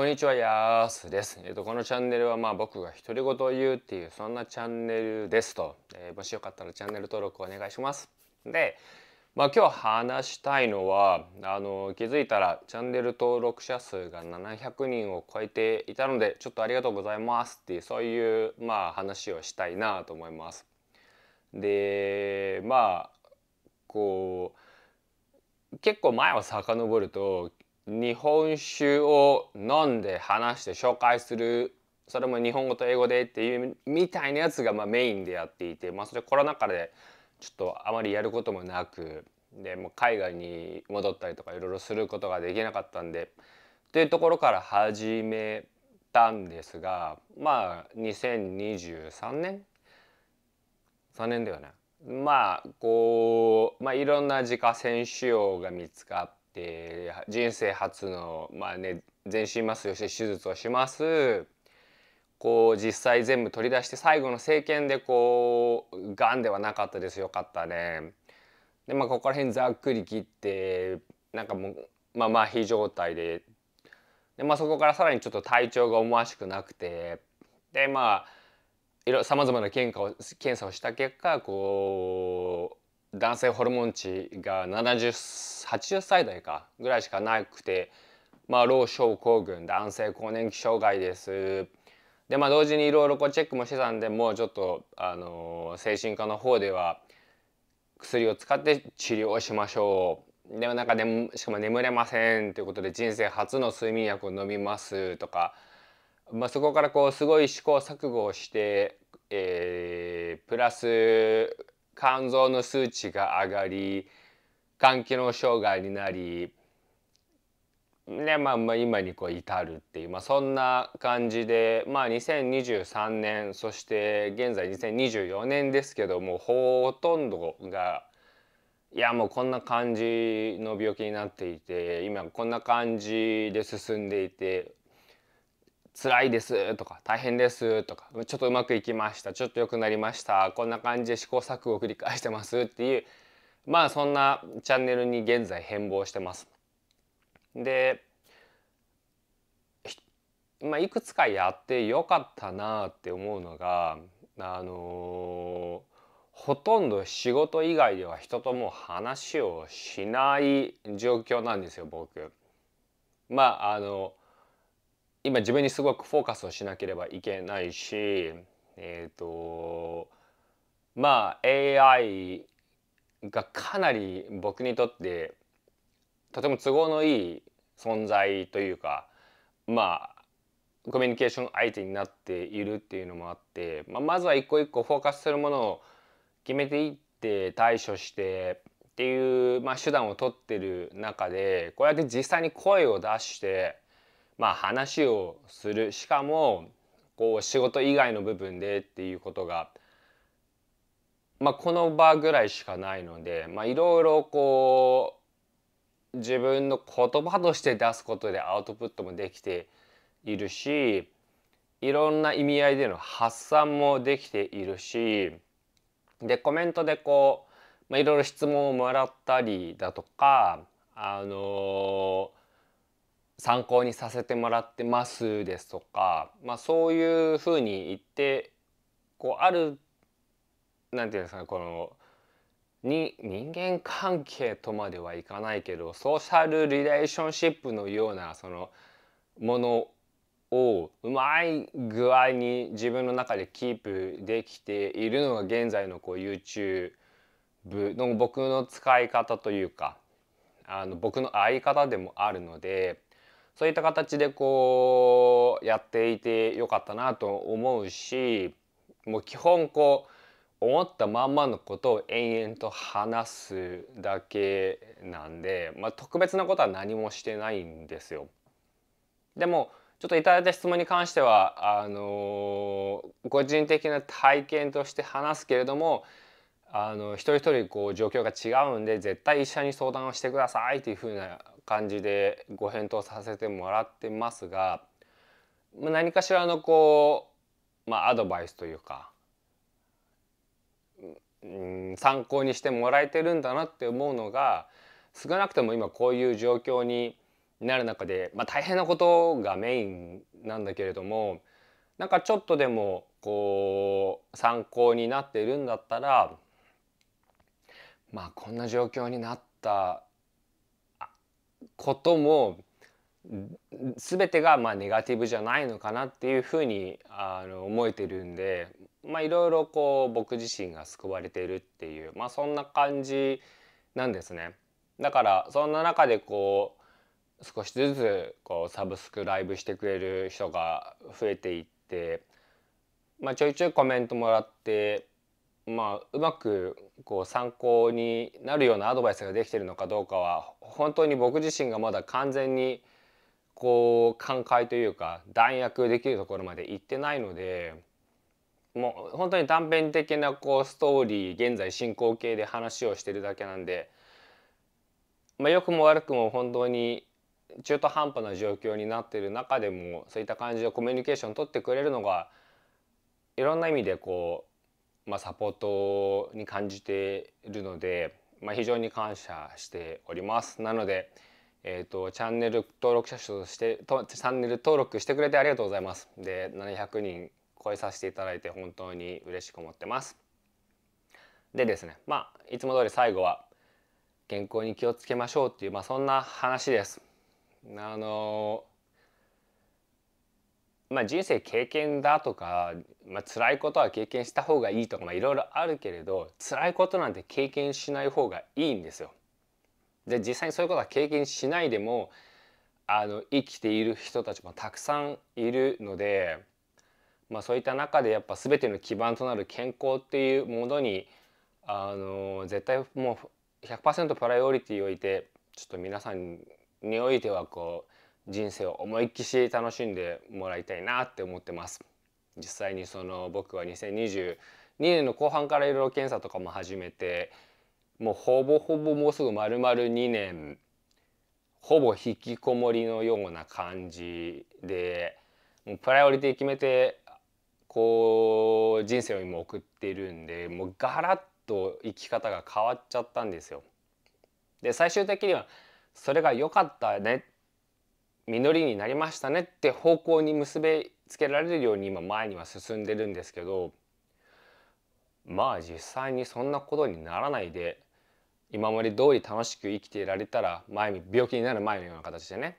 こんにちは、やーすです。えっ、ー、と、このチャンネルは、まあ、僕が独り言を言うっていう、そんなチャンネルですと、えー、もしよかったらチャンネル登録お願いします。で、まあ、今日話したいのは、あの、気づいたらチャンネル登録者数が700人を超えていたので、ちょっとありがとうございますっていう、そういう、まあ、話をしたいなと思います。で、まあ、こう、結構前を遡ると日本酒を飲んで話して紹介するそれも日本語と英語でっていうみたいなやつがまメインでやっていて、まあ、それコロナ禍でちょっとあまりやることもなくでも海外に戻ったりとかいろいろすることができなかったんでというところから始めたんですがまあ2023年3年ではないまあこう、まあ、いろんな自家製手様が見つかっで人生初の、まあね、全身麻酔をして手術をします。こう実際全部取り出して最後の政権でこうがんではなかったですよかったね。でまあここら辺ざっくり切ってなんかもうまあ麻痺状態でで、まあ、そこからさらにちょっと体調が思わしくなくてでまあさまざまな検査を検査をした結果こう男性ホルモン値が7080歳代かぐらいしかなくて、まあ、老症候群男性更年期障害です。でまあ同時にいろいろチェックもしてたんでもうちょっと、あの精神科の方では薬を使って治療しましょう。でもなんか、しかも眠れませんということで人生初の睡眠薬を飲みますとか、まあ、そこからこうすごい試行錯誤をして、えー、プラス肝臓の数値が上がり肝機能障害になり、ねまあ、まあ今にこう至るっていう、まあ、そんな感じで、まあ、2023年そして現在2024年ですけどもほとんどがいやもうこんな感じの病気になっていて今こんな感じで進んでいて辛いですとか大変ですとかちょっとうまくいきましたちょっと良くなりましたこんな感じで試行錯誤を繰り返してますっていうまあそんなチャンネルに現在変貌してます。で、まあ、いくつかやってよかったなって思うのがあのー、ほとんど仕事以外では人ともう話をしない状況なんですよ僕。まああのー今自分にすごくフォーカスをしなければいけないしえっ、ー、とまあ AI がかなり僕にとってとても都合のいい存在というかまあコミュニケーション相手になっているっていうのもあって、まあ、まずは一個一個フォーカスするものを決めていって対処してっていう、まあ、手段を取ってる中でこうやって実際に声を出してまあ、話をするしかもこう仕事以外の部分でっていうことが、まあ、この場ぐらいしかないのでいろいろこう自分の言葉として出すことでアウトプットもできているしいろんな意味合いでの発散もできているしでコメントでこう、まいろいろ質問をもらったりだとかあのー参考にさせてもらってますですとか、まあ、そういうふうに言ってこうあるなんていうんですかねこのに人間関係とまではいかないけどソーシャルリレーションシップのようなそのものをうまい具合に自分の中でキープできているのが現在のこう YouTube の僕の使い方というかあの僕の相方でもあるのでそういった形でこうやっていてよかったなと思うしもう基本こう思ったまんまのことを延々と話すだけなんで、まあ、特別なことは何もしてないんですよ。でもちょっといただいた質問に関してはあのー、個人的な体験として話すけれどもあの一人一人こう状況が違うんで絶対医者に相談をしてくださいというふうな感じでご返答させてもらってますが、まあ、何かしらのこう、まあ、アドバイスというか、うん、参考にしてもらえてるんだなって思うのが少なくとも今こういう状況になる中で、まあ、大変なことがメインなんだけれどもなんかちょっとでもこう参考になっているんだったらまあこんな状況になったことも全てがまあネガティブじゃないのかなっていうふうにあの思えてるんでまあいろいろこう僕自身が救われてるっていうまあそんな感じなんですね。だからそんな中でこう少しずつこうサブスクライブしてくれる人が増えていって、まあ、ちょいちょいコメントもらってまあ、うまくこう参考になるようなアドバイスができてるのかどうかは本当に僕自身がまだ完全にこう寛解というか弾薬できるところまで行ってないのでもう本当に断片的なこうストーリー現在進行形で話をしてるだけなんで、まあ、良くも悪くも本当に中途半端な状況になってる中でもそういった感じでコミュニケーション取ってくれるのがいろんな意味でこうまあ、サポートに感じているので、まあ、非常に感謝しております。なので、えーと、チャンネル登録者数としてとチャンネル登録してくれてありがとうございます。で700人超えさせていただいて本当に嬉しく思ってます。でですねまあいつも通り最後は健康に気をつけましょうっていう、まあ、そんな話です。あのーまあ、人生経験だとか、まあ辛いことは経験した方がいいとかいろいろあるけれど辛いことなんて経験しない方がいいんですよ。で実際にそういうことは経験しないでもあの生きている人たちもたくさんいるので、まあ、そういった中でやっぱ全ての基盤となる健康っていうものにあの絶対もう100%プライオリティを置いてちょっと皆さんにおいてはこう人生を思いっきし楽しんでもらいたいなって思ってます実際にその僕は2022年の後半からいろいろ検査とかも始めてもうほぼほぼもうすぐ丸々2年ほぼ引きこもりのような感じでもうプライオリティ決めてこう人生を今送ってるんでもうガラッと生き方が変わっちゃったんですよ。で最終的にはそれが良かったね実りになりましたねって方向に結びつけられるように今前には進んでるんですけどまあ実際にそんなことにならないで今まで通り楽しく生きていられたら前に病気になる前のような形でね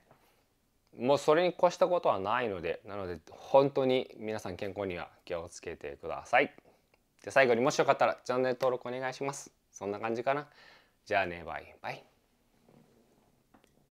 もうそれに越したことはないのでなので本当に皆さん健康には気をつけてください。で最後にもしよかったらチャンネル登録お願いします。そんな感じかな。じゃあねバイバイ。